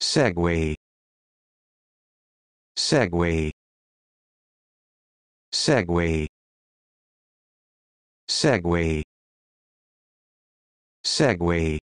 Segway Segway Segway Segway Segway